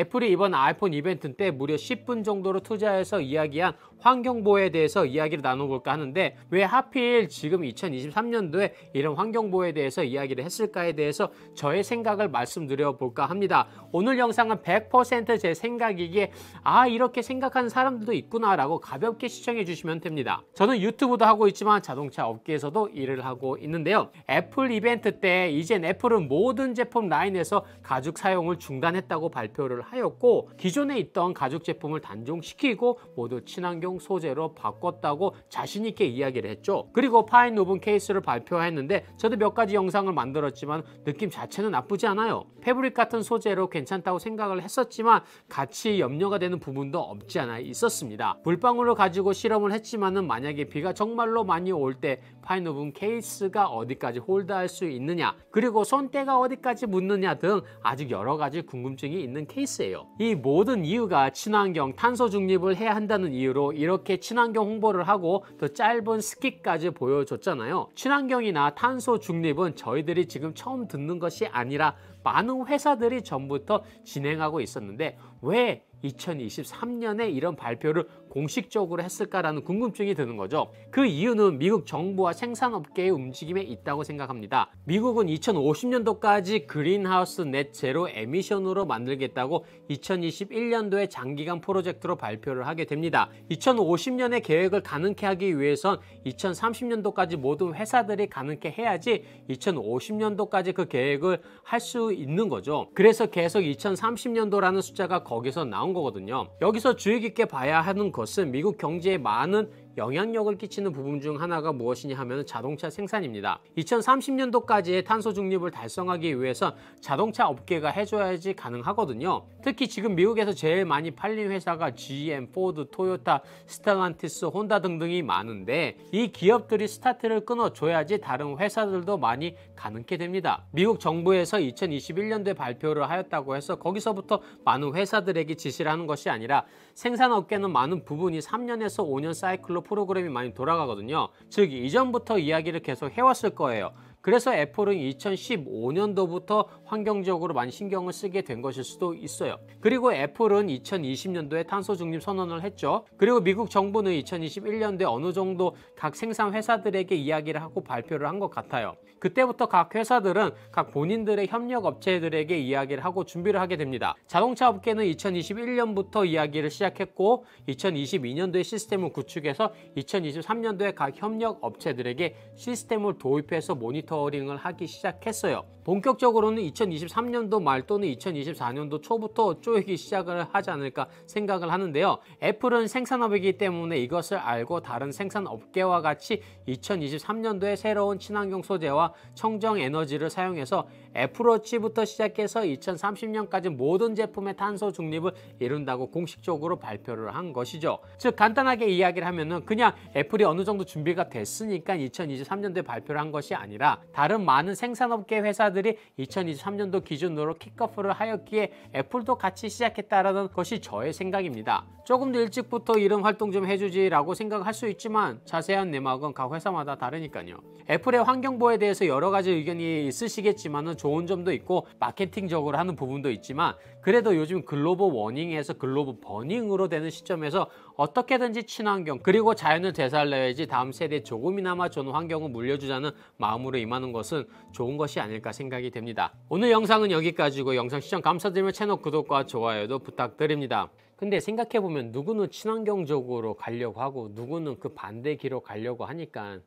애플이 이번 아이폰 이벤트 때 무려 10분 정도로 투자해서 이야기한 환경보호에 대해서 이야기를 나눠볼까 하는데 왜 하필 지금 2023년도에 이런 환경보호에 대해서 이야기를 했을까에 대해서 저의 생각을 말씀드려볼까 합니다. 오늘 영상은 100%제 생각이기에 아 이렇게 생각하는 사람들도 있구나라고 가볍게 시청해 주시면 됩니다. 저는 유튜브도 하고 있지만 자동차 업계에서도 일을 하고 있는데요. 애플 이벤트 때 이젠 애플은 모든 제품 라인에서 가죽 사용을 중단했다고 발표를 하였고 기존에 있던 가죽 제품을 단종시키고 모두 친환경 소재로 바꿨다고 자신 있게 이야기를 했죠. 그리고 파인 노븐 케이스를 발표했는데 저도 몇 가지 영상을 만들었지만 느낌 자체는 나쁘지 않아요. 패브릭 같은 소재로 괜찮다고 생각을 했었지만 같이 염려가 되는 부분도 없지 않아 있었습니다. 물방울을 가지고 실험을 했지만은 만약에 비가 정말로 많이 올 때 파인 노븐 케이스가 어디까지 홀드할 수 있느냐 그리고 손때가 어디까지 묻느냐 등 아직 여러 가지 궁금증이 있는 케이스 탓이요이 모든 이유가 친환경 탄소 중립을 해야 한다는 이유로 이렇게 친환경 홍보를 하고 더 짧은 스키까지 보여줬잖아요. 친환경이나 탄소 중립은 저희들이 지금 처음 듣는 것이 아니라 많은 회사들이 전부터 진행하고 있었는데 왜 2023년에 이런 발표를 공식적으로 했을까라는 궁금증이 드는 거죠. 그 이유는 미국 정부와 생산업계의 움직임에 있다고 생각합니다. 미국은 2050년도까지 그린하우스 넷 제로 에미션으로 만들겠다고 2021년도에 장기간 프로젝트로 발표를 하게 됩니다. 2050년의 계획을 가능케 하기 위해선 2030년도까지 모든 회사들이 가능케 해야지 2050년도까지 그 계획을 할 수 있는 거죠. 그래서 계속 2030년도라는 숫자가 거기서 나온 거거든요. 여기서 주의 깊게 봐야 하는 것은 미국 경제에 많은 영향력을 끼치는 부분 중 하나가 무엇이냐 하면 자동차 생산입니다. 2030년도까지의 탄소 중립을 달성하기 위해서 자동차 업계가 해줘야지 가능하거든요. 특히 지금 미국에서 제일 많이 팔린 회사가 GM, 포드, 토요타, 스텔란티스, 혼다 등등이 많은데 이 기업들이 스타트를 끊어줘야지 다른 회사들도 많이 가능케 됩니다. 미국 정부에서 2021년도에 발표를 하였다고 해서 거기서부터 많은 회사들에게 지시를 하는 것이 아니라 생산업계는 많은 부분이 3년에서 5년 사이클로 프로그램이 많이 돌아가거든요. 즉 이전부터 이야기를 계속 해왔을 거예요. 그래서 애플은 2015년도부터 환경적으로 많이 신경을 쓰게 된 것일 수도 있어요. 그리고 애플은 2020년도에 탄소 중립 선언을 했죠. 그리고 미국 정부는 2021년도에 어느 정도 각 생산 회사들에게 이야기를 하고 발표를 한 것 같아요. 그때부터 각 회사들은 각 본인들의 협력 업체들에게 이야기를 하고 준비를 하게 됩니다. 자동차 업계는 2021년부터 이야기를 시작했고 2022년도에 시스템을 구축해서 2023년도에 각 협력 업체들에게 시스템을 도입해서 모니터 모니터링을 하기 시작했어요. 본격적으로는 2023년도 말 또는 2024년도 초부터 쪼이기 시작을 하지 않을까 생각을 하는데요. 애플은 생산업이기 때문에 이것을 알고 다른 생산업계와 같이 2023년도에 새로운 친환경 소재와 청정 에너지를 사용해서 애플워치부터 시작해서 2030년까지 모든 제품의 탄소 중립을 이룬다고 공식적으로 발표를 한 것이죠. 즉 간단하게 이야기를 하면은 그냥 애플이 어느 정도 준비가 됐으니까 2023년도에 발표를 한 것이 아니라 다른 많은 생산업계 회사들이 2023년도 기준으로 킥오프를 하였기에 애플도 같이 시작했다라는 것이 저의 생각입니다. 조금 더 일찍부터 이런 활동 좀 해주지라고 생각할 수 있지만 자세한 내막은 각 회사마다 다르니까요. 애플의 환경보호에 대해서 여러 가지 의견이 있으시겠지만 좋은 점도 있고 마케팅적으로 하는 부분도 있지만 그래도 요즘 글로벌 워닝에서 글로벌 버닝으로 되는 시점에서 어떻게든지 친환경 그리고 자연을 되살려야지 다음 세대에 조금이나마 좋은 환경을 물려주자는 마음으로 임하는 것은 좋은 것이 아닐까 생각이 됩니다. 오늘 영상은 여기까지고 영상 시청 감사드리며 채널 구독과 좋아요도 부탁드립니다. 근데 생각해보면 누구는 친환경적으로 가려고 하고 누구는 그 반대 길로 가려고 하니까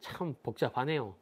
참 복잡하네요.